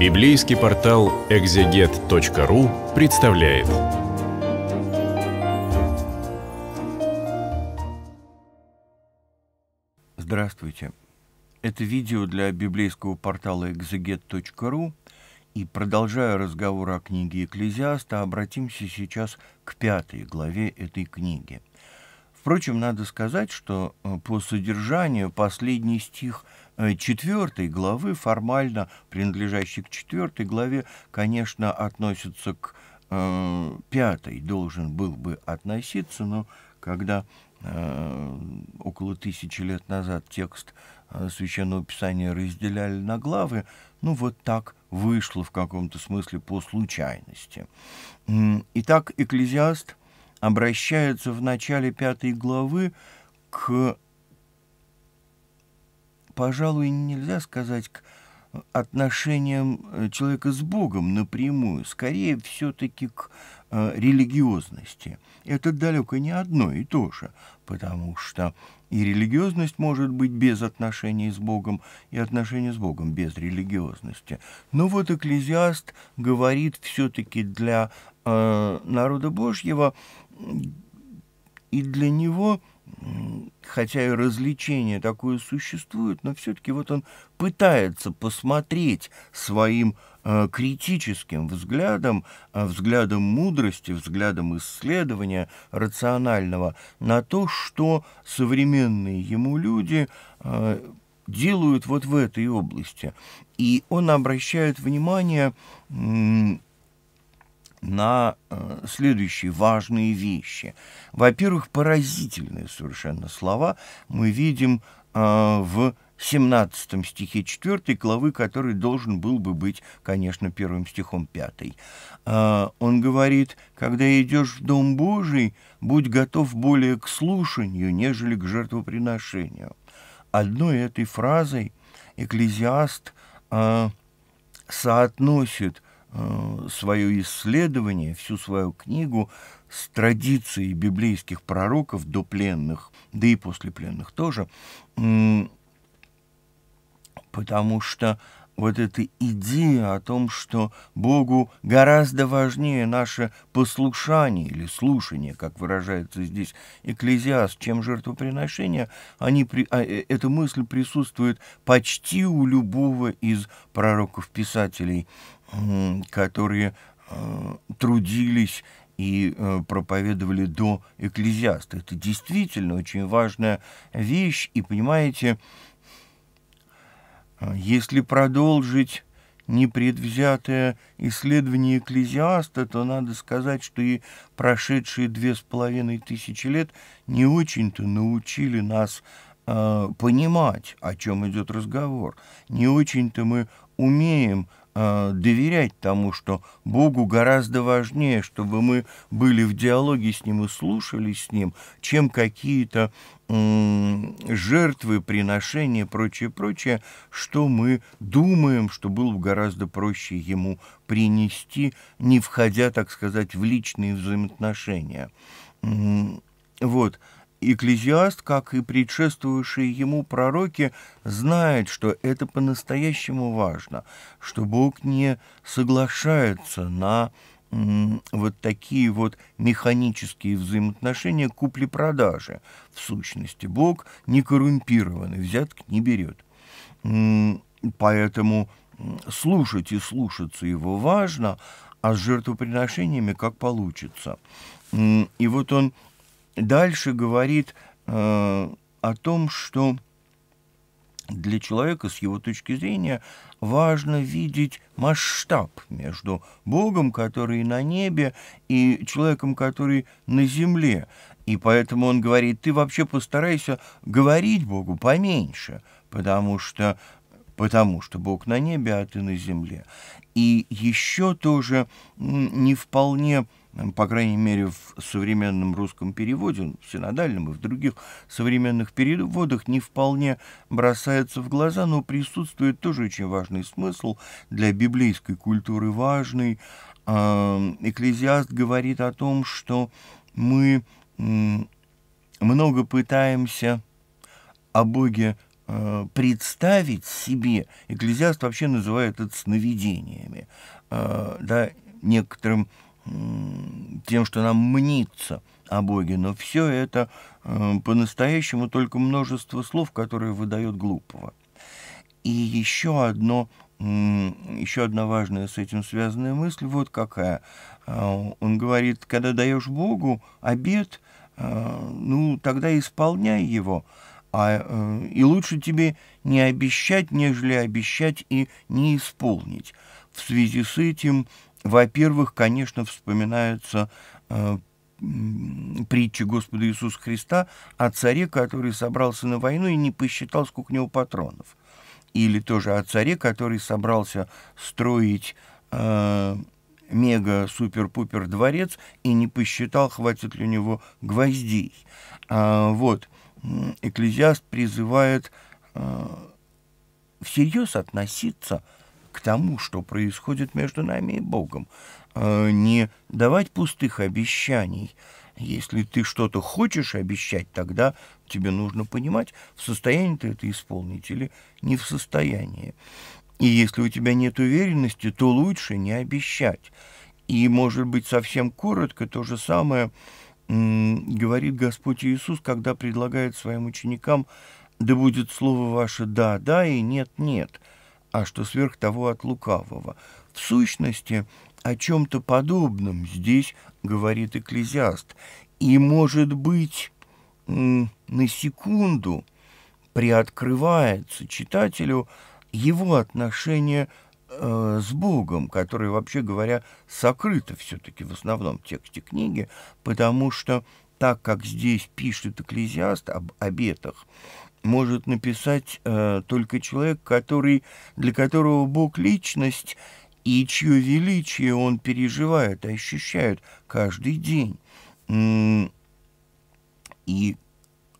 Библейский портал экзегет.ру представляет. Здравствуйте. Это видео для библейского портала экзегет.ру. И продолжая разговор о книге Экклезиаста, обратимся сейчас к пятой главе этой книги – Впрочем, надо сказать, что э, по содержанию последний стих э, четвертой главы, формально принадлежащий к четвертой главе, конечно, относится к э, пятой, должен был бы относиться, но когда э, около тысячи лет назад текст э, Священного Писания разделяли на главы, ну вот так вышло в каком-то смысле по случайности. Итак, Экклезиаст обращаются в начале пятой главы к, пожалуй, нельзя сказать, к отношениям э, человека с Богом напрямую, скорее все-таки к э, религиозности. Это далеко не одно и то же, потому что и религиозность может быть без отношений с Богом, и отношения с Богом без религиозности. Но вот экклезиаст говорит все-таки для э, народа Божьего и для него, хотя и развлечение такое существует, но все-таки вот он пытается посмотреть своим э, критическим взглядом, э, взглядом мудрости, взглядом исследования рационального на то, что современные ему люди э, делают вот в этой области. И он обращает внимание на э, следующие важные вещи. Во-первых, поразительные совершенно слова мы видим э, в 17 стихе 4 главы, который должен был бы быть, конечно, первым стихом 5. Э, он говорит, «Когда идешь в Дом Божий, будь готов более к слушанию, нежели к жертвоприношению». Одной этой фразой экклезиаст э, соотносит – Э, свое исследование, всю свою книгу с традицией библейских пророков до пленных, да и после пленных тоже, потому что вот эта идея о том, что Богу гораздо важнее наше послушание или слушание, как выражается здесь Экклезиас, чем жертвоприношение, они, а, э, эта мысль присутствует почти у любого из пророков-писателей которые э, трудились и э, проповедовали до экклезиаста. Это действительно очень важная вещь. И понимаете, э, если продолжить непредвзятое исследование экклезиаста, то надо сказать, что и прошедшие две с половиной тысячи лет не очень-то научили нас э, понимать, о чем идет разговор. Не очень-то мы умеем Э, доверять тому, что Богу гораздо важнее, чтобы мы были в диалоге с Ним и слушали с Ним, чем какие-то жертвы, приношения, прочее, прочее, что мы думаем, что было бы гораздо проще ему принести, не входя, так сказать, в личные взаимоотношения. Вот. Экклезиаст, как и предшествующие ему пророки, знает, что это по-настоящему важно, что Бог не соглашается на вот такие вот механические взаимоотношения купли-продажи. В сущности, Бог не коррумпированный, взяток не берет. Поэтому слушать и слушаться его важно, а с жертвоприношениями как получится. И вот он дальше говорит э, о том, что для человека, с его точки зрения, важно видеть масштаб между Богом, который на небе, и человеком, который на земле. И поэтому он говорит, ты вообще постарайся говорить Богу поменьше, потому что потому что Бог на небе, а ты на земле. И еще тоже не вполне по крайней мере, в современном русском переводе, ну, в синодальном и в других современных переводах не вполне бросается в глаза, но присутствует тоже очень важный смысл для библейской культуры важный. Экклезиаст говорит о том, что мы много пытаемся о Боге Э, представить себе, экклезиаст вообще называет это сновидениями, э, да, некоторым тем, что нам мнится о Боге, но все это э, по-настоящему только множество слов, которые выдает глупого. И еще одно еще одна важная с этим связанная мысль вот какая. Он говорит, когда даешь Богу обед, ну, тогда исполняй его – а, э, и лучше тебе не обещать, нежели обещать и не исполнить. В связи с этим, во-первых, конечно, вспоминаются э, притчи Господа Иисуса Христа о царе, который собрался на войну и не посчитал, сколько у него патронов. Или тоже о царе, который собрался строить э, мега-супер-пупер дворец и не посчитал, хватит ли у него гвоздей. А, вот экклезиаст призывает э, всерьез относиться к тому, что происходит между нами и Богом, э, не давать пустых обещаний. Если ты что-то хочешь обещать, тогда тебе нужно понимать, в состоянии ты это исполнить или не в состоянии. И если у тебя нет уверенности, то лучше не обещать. И, может быть, совсем коротко то же самое – говорит Господь Иисус, когда предлагает своим ученикам, да будет слово ваше «да», «да» и «нет», «нет», а что сверх того от лукавого. В сущности, о чем-то подобном здесь говорит экклезиаст. И, может быть, на секунду приоткрывается читателю его отношение к э, с Богом, которая, вообще говоря, сокрыто все-таки в основном тексте книги, потому что так как здесь пишет экклезиаст об обетах, может написать э, только человек, который, для которого Бог личность и чье величие он переживает, ощущает каждый день, и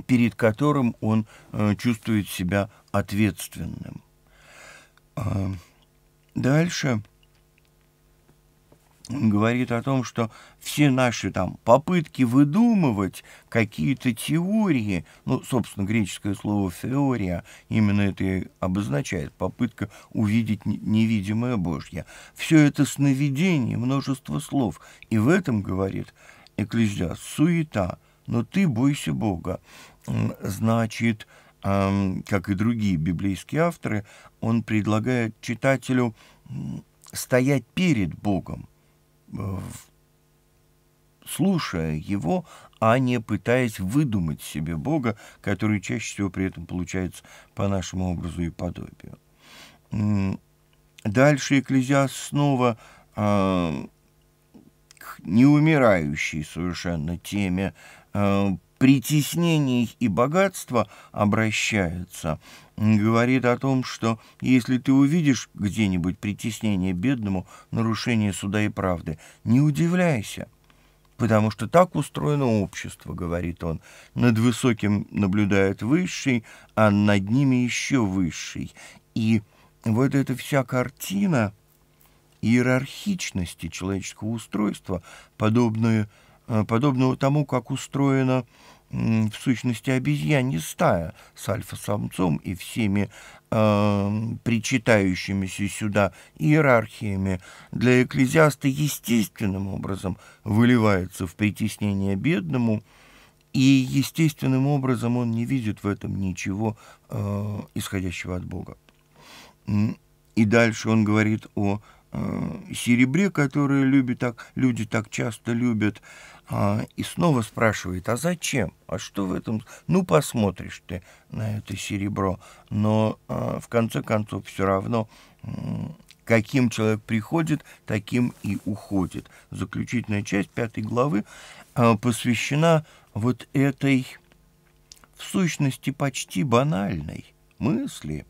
перед которым он э, чувствует себя ответственным. Э, Дальше он говорит о том, что все наши там попытки выдумывать какие-то теории, ну, собственно, греческое слово «феория» именно это и обозначает, попытка увидеть невидимое Божье. Все это сновидение, множество слов. И в этом, говорит Экклезиаст, суета, но ты бойся Бога. Значит, как и другие библейские авторы, он предлагает читателю стоять перед Богом, э, слушая Его, а не пытаясь выдумать себе Бога, который чаще всего при этом получается по нашему образу и подобию. Дальше Экклезиаст снова а, к неумирающей совершенно теме а, притеснений и богатства обращается, говорит о том, что если ты увидишь где-нибудь притеснение бедному, нарушение суда и правды, не удивляйся, потому что так устроено общество, говорит он. Над высоким наблюдает высший, а над ними еще высший. И вот эта вся картина иерархичности человеческого устройства, подобную. Э, подобного тому, как устроена в сущности обезьянья стая с альфа-самцом и всеми э, причитающимися сюда иерархиями, для экклезиаста естественным образом выливается в притеснение бедному, и естественным образом он не видит в этом ничего э, исходящего от Бога. И дальше он говорит о э, серебре, которое любит так, люди так часто любят, а, и снова спрашивает, а зачем? А что в этом? Ну, посмотришь ты на это серебро. Но а, в конце концов все равно каким человек приходит, таким и уходит. Заключительная часть пятой главы а, посвящена вот этой, в сущности, почти банальной мысли.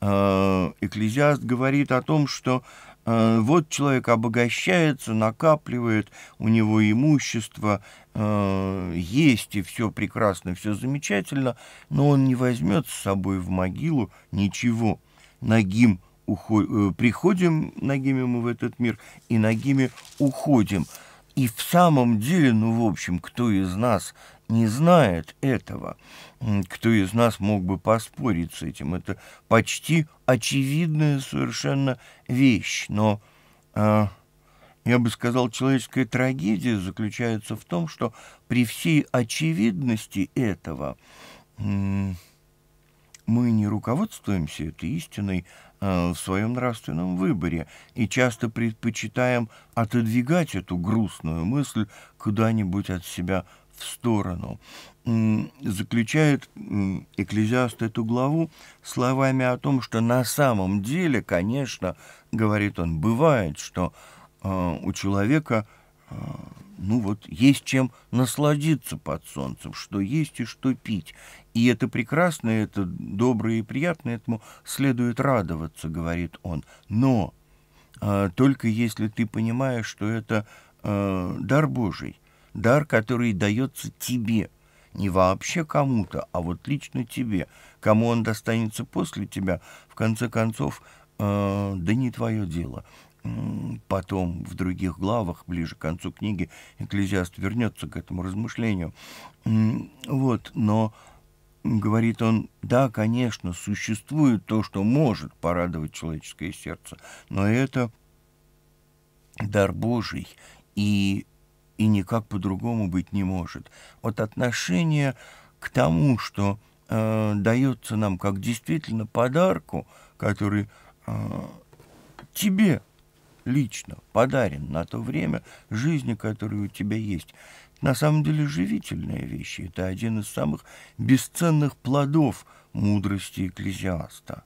Экклезиаст говорит о том, что Э, вот человек обогащается, накапливает, у него имущество э, есть, и все прекрасно, все замечательно, но он не возьмет с собой в могилу ничего. Ногим уход... Э, приходим, нагими мы в этот мир, и ногими уходим. И в самом деле, ну, в общем, кто из нас не знает этого. Кто из нас мог бы поспорить с этим? Это почти очевидная совершенно вещь, но... Э, я бы сказал, человеческая трагедия заключается в том, что при всей очевидности этого мы не руководствуемся этой истиной а, в своем нравственном выборе и часто предпочитаем отодвигать эту грустную мысль куда-нибудь от себя в сторону. Заключает Экклезиаст эту главу словами о том, что на самом деле, конечно, говорит он, бывает, что э, у человека э, ну вот есть чем насладиться под солнцем, что есть и что пить. И это прекрасно, это добро и приятно, этому следует радоваться, говорит он. Но э, только если ты понимаешь, что это э, дар Божий – дар, который дается тебе, не вообще кому-то, а вот лично тебе. Кому он достанется после тебя, в конце концов, э, да не твое дело. Потом в других главах, ближе к концу книги, экклезиаст вернется к этому размышлению. Вот, но говорит он, да, конечно, существует то, что может порадовать человеческое сердце, но это дар Божий, и и никак по-другому быть не может. Вот отношение к тому, что э, дается нам как действительно подарку, который э, тебе лично подарен на то время жизни, которое у тебя есть. На самом деле живительная вещь. Это один из самых бесценных плодов мудрости экклезиаста.